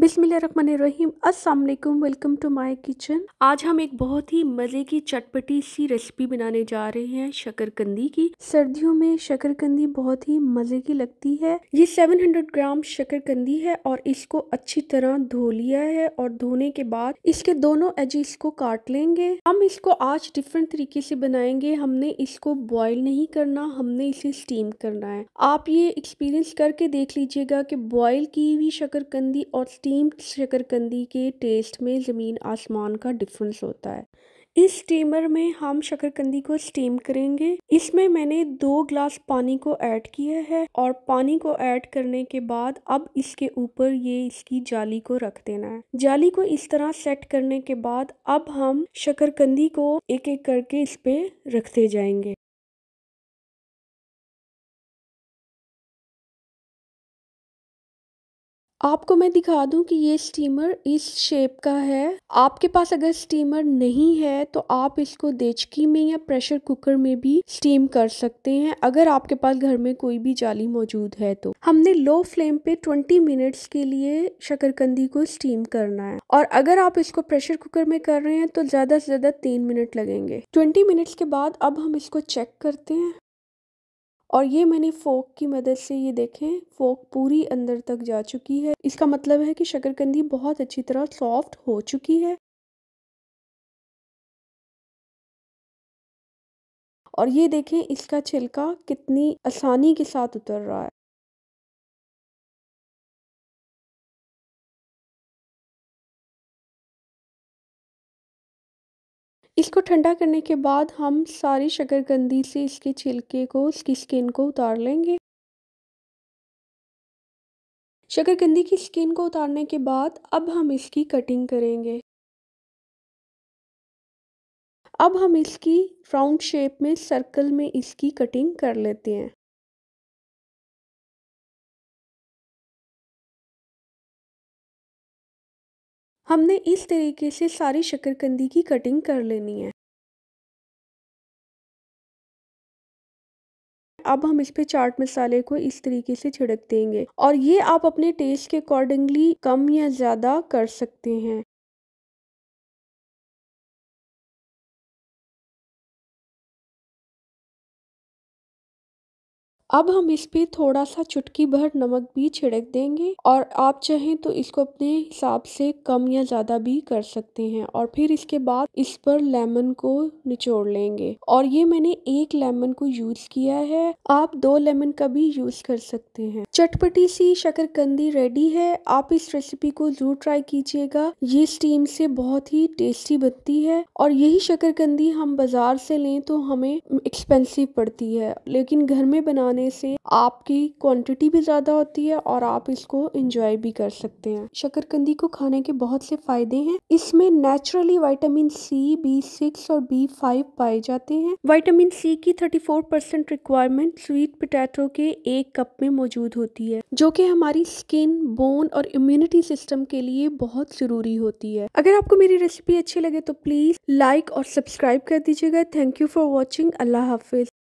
बिसमीम अस्सलाम welcome to my kitchen आज हम एक बहुत ही मज़े की चटपटी सी रेसिपी बनाने जा रहे हैं शक्करकंदी की सर्दियों में शकरकंदी बहुत ही मज़े की लगती है ये 700 ग्राम शक्करकंदी है और इसको अच्छी तरह धो लिया है और धोने के बाद इसके दोनों एजिस को काट लेंगे हम इसको आज डिफरेंट तरीके से बनाएंगे हमने इसको बॉयल नहीं करना हमने इसे स्टीम करना है आप ये एक्सपीरियंस करके देख लीजिएगा कि बॉयल की हुई शक्करकंदी और स्टीम्ड शकरकंदी के टेस्ट में ज़मीन आसमान का डिफरेंस होता है इस स्टीमर में हम शकरकंदी को स्टीम करेंगे इसमें मैंने दो ग्लास पानी को ऐड किया है और पानी को ऐड करने के बाद अब इसके ऊपर ये इसकी जाली को रख देना है जाली को इस तरह सेट करने के बाद अब हम शकरकंदी को एक एक करके इस पे रखते जाएंगे आपको मैं दिखा दूं कि ये स्टीमर इस शेप का है आपके पास अगर स्टीमर नहीं है तो आप इसको देचकी में या प्रेशर कुकर में भी स्टीम कर सकते हैं अगर आपके पास घर में कोई भी जाली मौजूद है तो हमने लो फ्लेम पे 20 मिनट्स के लिए शक्करकंदी को स्टीम करना है और अगर आप इसको प्रेशर कुकर में कर रहे हैं तो ज्यादा से ज्यादा तीन मिनट लगेंगे ट्वेंटी मिनट्स के बाद अब हम इसको चेक करते हैं और ये मैंने फ़ोक की मदद से ये देखें फ़ोक पूरी अंदर तक जा चुकी है इसका मतलब है कि शक्करकंदी बहुत अच्छी तरह सॉफ्ट हो चुकी है और ये देखें इसका छिलका कितनी आसानी के साथ उतर रहा है इसको ठंडा करने के बाद हम सारी शकरकंदी से इसके छिलके को इसकी स्किन को उतार लेंगे शकरकंदी की स्किन को उतारने के बाद अब हम इसकी कटिंग करेंगे अब हम इसकी राउंड शेप में सर्कल में इसकी कटिंग कर लेते हैं हमने इस तरीके से सारी शकरकंदी की कटिंग कर लेनी है अब हम इस पे चाट मसाले को इस तरीके से छिड़क देंगे और ये आप अपने टेस्ट के अकॉर्डिंगली कम या ज़्यादा कर सकते हैं अब हम इस पर थोड़ा सा चुटकी भर नमक भी छिड़क देंगे और आप चाहें तो इसको अपने हिसाब से कम या ज़्यादा भी कर सकते हैं और फिर इसके बाद इस पर लेमन को निचोड़ लेंगे और ये मैंने एक लेमन को यूज़ किया है आप दो लेमन का भी यूज़ कर सकते हैं चटपटी सी शक्करकंदी रेडी है आप इस रेसिपी को ज़रूर ट्राई कीजिएगा ये स्टीम से बहुत ही टेस्टी बनती है और यही शक्करकंदी हम बाज़ार से लें तो हमें एक्सपेंसिव पड़ती है लेकिन घर में बना खाने से आपकी क्वांटिटी भी ज़्यादा होती है और आप इसको इंजॉय भी कर सकते हैं शक्करकंदी को खाने के बहुत से फ़ायदे हैं इसमें naturally vitamin C B six और बी फाइव पाए जाते हैं वाइटामिन सी की thirty four percent requirement sweet potato के एक कप में मौजूद होती है जो कि हमारी स्किन बोन और इम्यूनिटी सिस्टम के लिए बहुत ज़रूरी होती है अगर आपको मेरी रेसिपी अच्छी लगे तो प्लीज़ लाइक और सब्सक्राइब कर दीजिएगा थैंक यू फॉर वॉचिंग अल्लाह हाफिज़